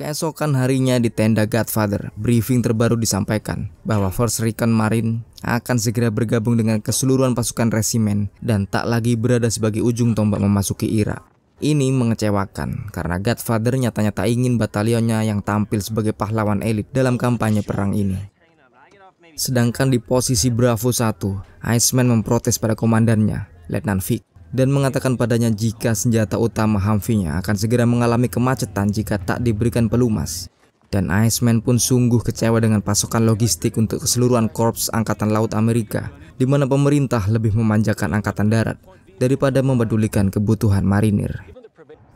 Keesokan harinya di tenda Godfather, briefing terbaru disampaikan bahwa First Recon Marine akan segera bergabung dengan keseluruhan pasukan resimen dan tak lagi berada sebagai ujung tombak memasuki Irak. Ini mengecewakan karena Godfather nyatanya tak ingin batalionnya yang tampil sebagai pahlawan elit dalam kampanye perang ini. Sedangkan di posisi Bravo 1, Iceman memprotes pada komandannya, Letnan Vick, dan mengatakan padanya jika senjata utama Humvee-nya akan segera mengalami kemacetan jika tak diberikan pelumas. Dan Iceman pun sungguh kecewa dengan pasokan logistik untuk keseluruhan korps Angkatan Laut Amerika, di mana pemerintah lebih memanjakan Angkatan Darat daripada memedulikan kebutuhan marinir.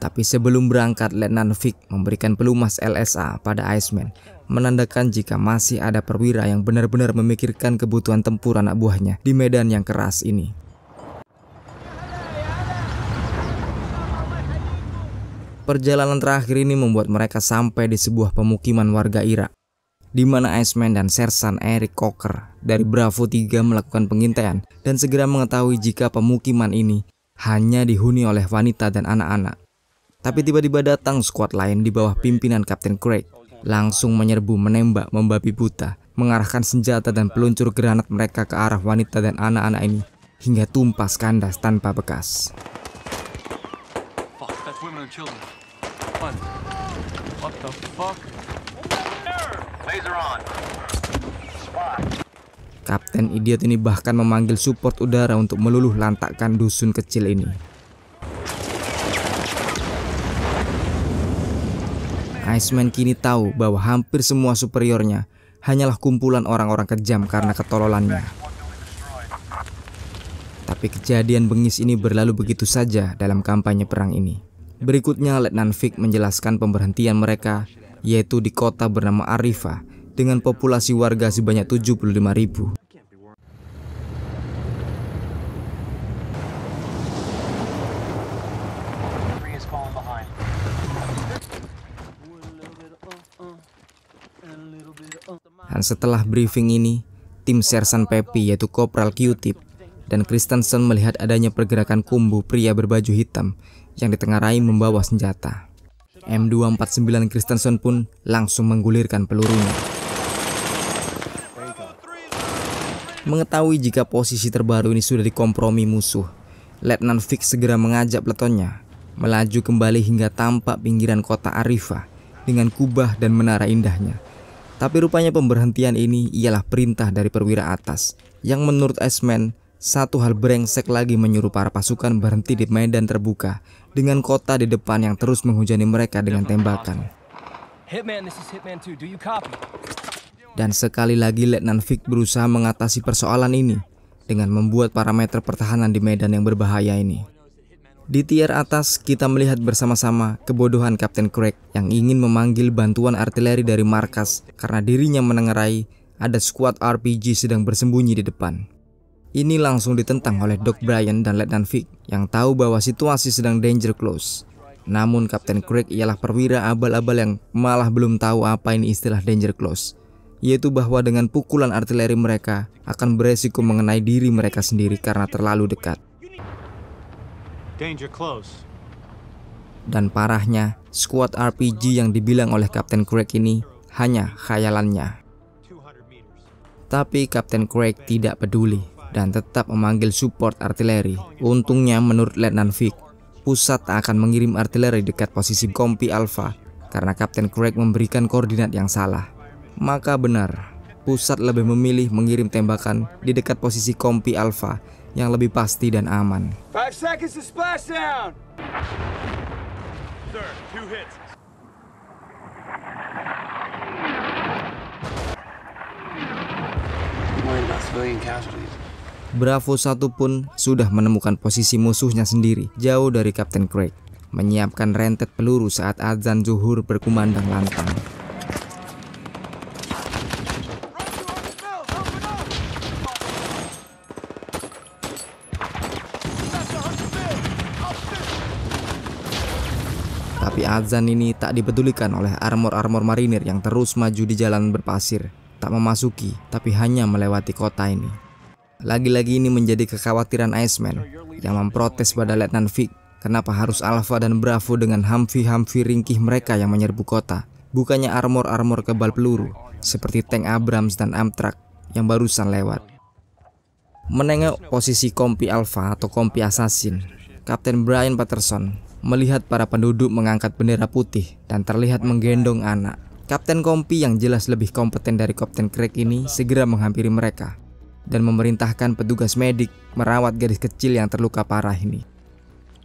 Tapi sebelum berangkat, Letnan Vick memberikan pelumas LSA pada Iceman, menandakan jika masih ada perwira yang benar-benar memikirkan kebutuhan tempur anak buahnya di medan yang keras ini. Perjalanan terakhir ini membuat mereka sampai di sebuah pemukiman warga Irak, di mana Iceman dan Sersan Eric Cocker dari Bravo 3 melakukan pengintaian dan segera mengetahui jika pemukiman ini hanya dihuni oleh wanita dan anak-anak. Tapi tiba-tiba datang skuad lain di bawah pimpinan Kapten Craig, langsung menyerbu menembak membabi buta, mengarahkan senjata dan peluncur granat mereka ke arah wanita dan anak-anak ini hingga tumpas kandas tanpa bekas. Fuck, one. What the fuck? Laser on. Spot. Kapten idiot ini bahkan memanggil support udara untuk meluluh lantakkan dusun kecil ini. Iceman kini tahu bahwa hampir semua superiornya hanyalah kumpulan orang-orang kejam karena ketololannya. Tapi kejadian bengis ini berlalu begitu saja dalam kampanye perang ini. Berikutnya Letnan Fik menjelaskan pemberhentian mereka yaitu di kota bernama Arifa dengan populasi warga sebanyak 75 ribu. Dan setelah briefing ini, tim Sersan Pepi yaitu Kopral Q-Tip dan Kristensen melihat adanya pergerakan kumbu pria berbaju hitam yang ditengarai membawa senjata. M249 Kristensen pun langsung menggulirkan pelurunya. Mengetahui jika posisi terbaru ini sudah dikompromi musuh, Letnan Fix segera mengajak peletonnya melaju kembali hingga tampak pinggiran kota Arifa dengan kubah dan menara indahnya. Tapi rupanya pemberhentian ini ialah perintah dari perwira atas yang menurut Esmen satu hal brengsek lagi menyuruh para pasukan berhenti di medan terbuka dengan kota di depan yang terus menghujani mereka dengan tembakan. Dan sekali lagi Letnan Vick berusaha mengatasi persoalan ini dengan membuat parameter pertahanan di medan yang berbahaya ini. Di tier atas, kita melihat bersama-sama kebodohan Kapten Craig yang ingin memanggil bantuan artileri dari markas karena dirinya menengerai ada skuad RPG sedang bersembunyi di depan. Ini langsung ditentang oleh Doc Bryan dan Letnan Vic yang tahu bahwa situasi sedang danger close. Namun Kapten Craig ialah perwira abal-abal yang malah belum tahu apa ini istilah danger close, yaitu bahwa dengan pukulan artileri mereka akan beresiko mengenai diri mereka sendiri karena terlalu dekat. Danger close. Dan parahnya, squad RPG yang dibilang oleh Kapten Craig ini hanya khayalannya. Tapi Kapten Craig tidak peduli dan tetap memanggil support artileri. Untungnya menurut Letnan Vick, pusat akan mengirim artileri dekat posisi Kompi Alpha karena Kapten Craig memberikan koordinat yang salah. Maka benar, pusat lebih memilih mengirim tembakan di dekat posisi Kompi Alpha yang lebih pasti dan aman. Bravo 1 pun sudah menemukan posisi musuhnya sendiri jauh dari Kapten Craig, menyiapkan rentet peluru saat azan zuhur berkumandang lantang. Tapi azan ini tak dipedulikan oleh armor-armor marinir yang terus maju di jalan berpasir, tak memasuki tapi hanya melewati kota ini. Lagi-lagi ini menjadi kekhawatiran Iceman yang memprotes pada Letnan Vic kenapa harus Alpha dan Bravo dengan hampir-hampir ringkih mereka yang menyerbu kota. Bukannya armor-armor kebal peluru seperti tank Abrams dan Amtrak yang barusan lewat. Menengok posisi kompi Alpha atau kompi Assassin, Kapten Brian Patterson melihat para penduduk mengangkat bendera putih dan terlihat menggendong anak. Kapten Kompi yang jelas lebih kompeten dari Kapten Craig ini segera menghampiri mereka dan memerintahkan petugas medik merawat gadis kecil yang terluka parah ini.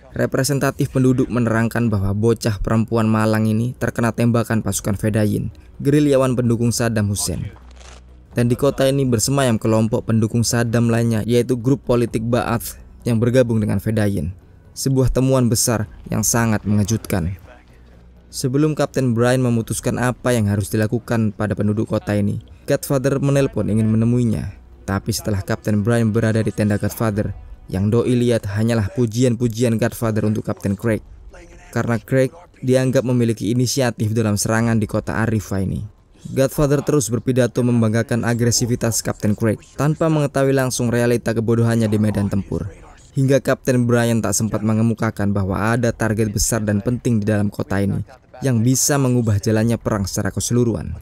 Representatif penduduk menerangkan bahwa bocah perempuan Malang ini terkena tembakan pasukan Fedayin, gerilyawan pendukung Saddam Hussein. Dan di kota ini bersemayam kelompok pendukung Saddam lainnya yaitu grup politik Ba'ath yang bergabung dengan Fedayin. Sebuah temuan besar yang sangat mengejutkan. Sebelum Kapten Brian memutuskan apa yang harus dilakukan pada penduduk kota ini, Godfather menelpon ingin menemuinya tapi setelah Kapten Brian berada di tenda Godfather, yang Doi lihat hanyalah pujian-pujian Godfather untuk Kapten Craig. Karena Craig dianggap memiliki inisiatif dalam serangan di kota Arifa ini. Godfather terus berpidato membanggakan agresivitas Kapten Craig tanpa mengetahui langsung realita kebodohannya di medan tempur. Hingga Kapten Brian tak sempat mengemukakan bahwa ada target besar dan penting di dalam kota ini yang bisa mengubah jalannya perang secara keseluruhan.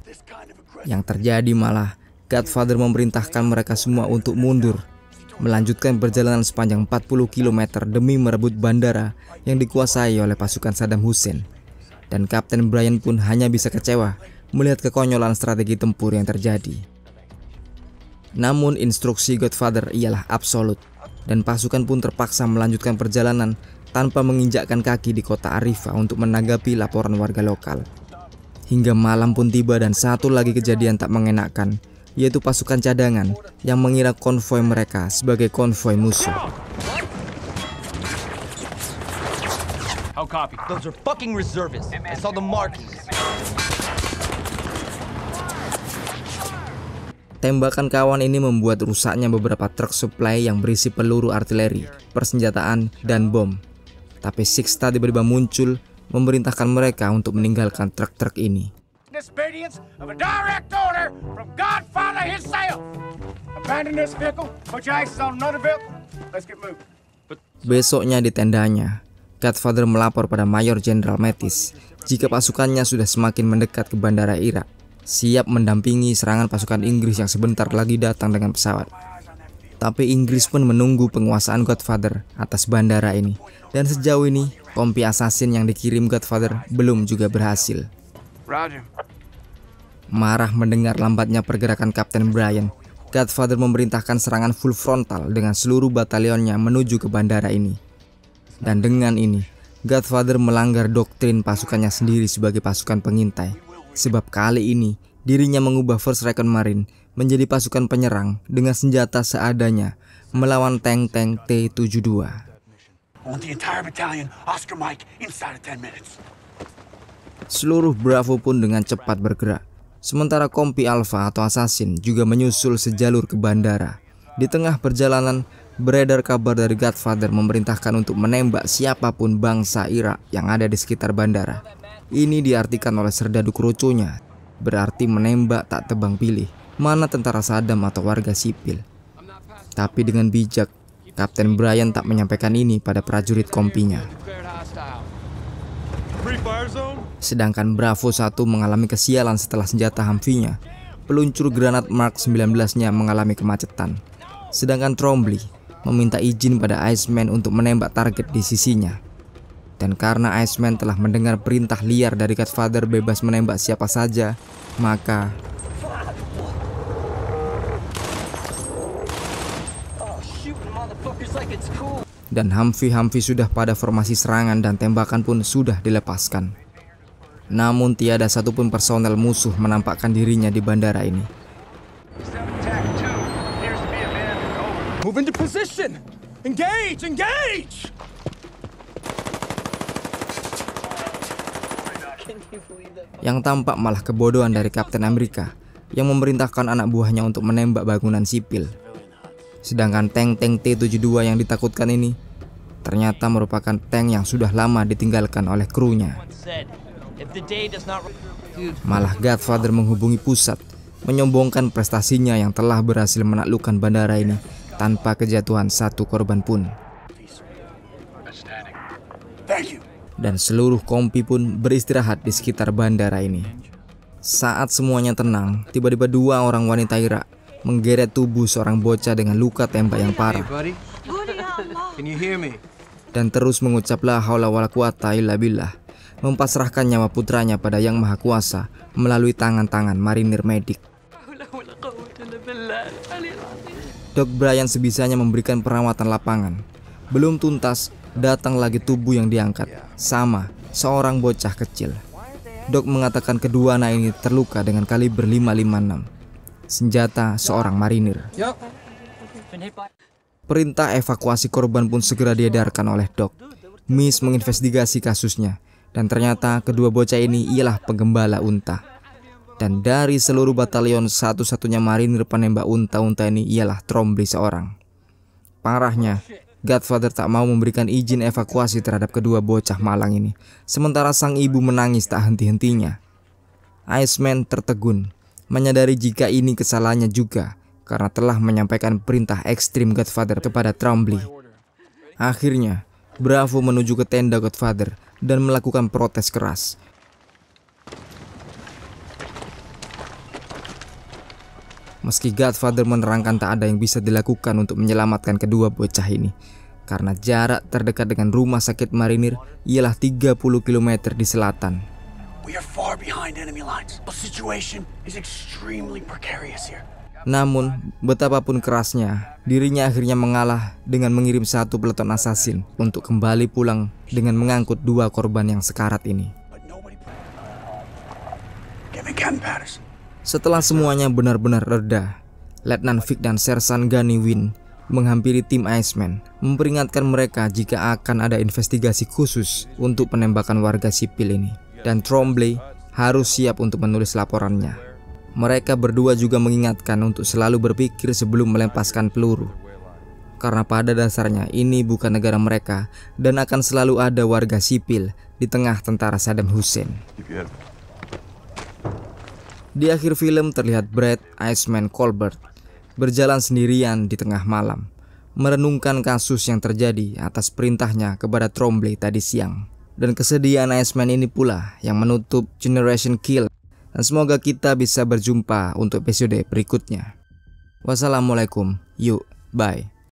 Yang terjadi malah Godfather memerintahkan mereka semua untuk mundur, melanjutkan perjalanan sepanjang 40 km demi merebut bandara yang dikuasai oleh pasukan Saddam Hussein. Dan Kapten Brian pun hanya bisa kecewa melihat kekonyolan strategi tempur yang terjadi. Namun instruksi Godfather ialah absolut dan pasukan pun terpaksa melanjutkan perjalanan tanpa menginjakkan kaki di kota Arifa untuk menanggapi laporan warga lokal. Hingga malam pun tiba dan satu lagi kejadian tak mengenakkan yaitu pasukan cadangan yang mengira konvoi mereka sebagai konvoi musuh. Tembakan kawan ini membuat rusaknya beberapa truk supply yang berisi peluru artileri, persenjataan, dan bom. Tapi Sixta tiba-tiba muncul, memerintahkan mereka untuk meninggalkan truk-truk ini disobedience of a direct order from Godfather himself. Abandon this vehicle, put your asses on another vehicle. Let's get moving. Besoknya di tendanya, Godfather melapor pada Mayor Jenderal Metis jika pasukannya sudah semakin mendekat ke bandara Irak, siap mendampingi serangan pasukan Inggris yang sebentar lagi datang dengan pesawat. Tapi Inggris pun menunggu penguasaan Godfather atas bandara ini. Dan sejauh ini, kompi asasin yang dikirim Godfather belum juga berhasil. Roger. Marah mendengar lambatnya pergerakan Kapten Brian, Godfather memerintahkan serangan full frontal dengan seluruh batalionnya menuju ke bandara ini. Dan dengan ini, Godfather melanggar doktrin pasukannya sendiri sebagai pasukan pengintai. Sebab kali ini, dirinya mengubah First Recon Marine menjadi pasukan penyerang dengan senjata seadanya melawan tank-tank T-72. Seluruh Bravo pun dengan cepat bergerak Sementara kompi Alfa atau Assassin juga menyusul sejalur ke bandara. Di tengah perjalanan, beredar kabar dari Godfather memerintahkan untuk menembak siapapun bangsa Irak yang ada di sekitar bandara. Ini diartikan oleh serdadu kerucunya, berarti menembak tak tebang pilih, mana tentara Saddam atau warga sipil. Tapi dengan bijak, Kapten Brian tak menyampaikan ini pada prajurit kompinya. Free fire zone? Sedangkan Bravo 1 mengalami kesialan setelah senjata Humvee-nya, peluncur granat Mark 19-nya mengalami kemacetan. Sedangkan Trombley meminta izin pada Iceman untuk menembak target di sisinya. Dan karena Iceman telah mendengar perintah liar dari Godfather bebas menembak siapa saja, maka dan Humvee-Humvee sudah pada formasi serangan dan tembakan pun sudah dilepaskan. Namun tiada satupun personel musuh menampakkan dirinya di bandara ini. Move into position. Engage, engage. Yang tampak malah kebodohan dari Kapten Amerika yang memerintahkan anak buahnya untuk menembak bangunan sipil. Sedangkan tank-tank T-72 yang ditakutkan ini ternyata merupakan tank yang sudah lama ditinggalkan oleh krunya. Malah Godfather menghubungi pusat, menyombongkan prestasinya yang telah berhasil menaklukkan bandara ini tanpa kejatuhan satu korban pun. Dan seluruh kompi pun beristirahat di sekitar bandara ini. Saat semuanya tenang, tiba-tiba dua orang wanita Irak menggeret tubuh seorang bocah dengan luka tembak yang parah. Dan terus mengucaplah haula wala quwata illa billah mempasrahkan nyawa putranya pada Yang Maha Kuasa melalui tangan-tangan marinir medik. Dok Brian sebisanya memberikan perawatan lapangan. Belum tuntas, datang lagi tubuh yang diangkat, sama seorang bocah kecil. Dok mengatakan kedua anak ini terluka dengan kaliber 556, senjata seorang marinir. Perintah evakuasi korban pun segera diedarkan oleh Dok. Miss menginvestigasi kasusnya dan ternyata kedua bocah ini ialah penggembala unta. Dan dari seluruh batalion satu-satunya marinir penembak unta-unta ini ialah Trombley seorang. Parahnya, Godfather tak mau memberikan izin evakuasi terhadap kedua bocah malang ini. Sementara sang ibu menangis tak henti-hentinya. Iceman tertegun, menyadari jika ini kesalahannya juga karena telah menyampaikan perintah ekstrim Godfather kepada Trombley. Akhirnya, Bravo menuju ke tenda Godfather dan melakukan protes keras. Meski Godfather menerangkan tak ada yang bisa dilakukan untuk menyelamatkan kedua bocah ini karena jarak terdekat dengan rumah sakit marinir ialah 30 km di selatan. We are far behind enemy lines. The situation is extremely precarious here. Namun, betapapun kerasnya, dirinya akhirnya mengalah dengan mengirim satu peleton asasin untuk kembali pulang dengan mengangkut dua korban yang sekarat ini. Setelah semuanya benar-benar reda, Letnan Vic dan Sersan Gani Win menghampiri tim Iceman, memperingatkan mereka jika akan ada investigasi khusus untuk penembakan warga sipil ini. Dan Trombley harus siap untuk menulis laporannya. Mereka berdua juga mengingatkan untuk selalu berpikir sebelum melepaskan peluru. Karena pada dasarnya ini bukan negara mereka dan akan selalu ada warga sipil di tengah tentara Saddam Hussein. Di akhir film terlihat Brad Iceman Colbert berjalan sendirian di tengah malam, merenungkan kasus yang terjadi atas perintahnya kepada Trombley tadi siang. Dan kesedihan Iceman ini pula yang menutup Generation Kill dan semoga kita bisa berjumpa untuk episode berikutnya. Wassalamualaikum. Yuk, bye.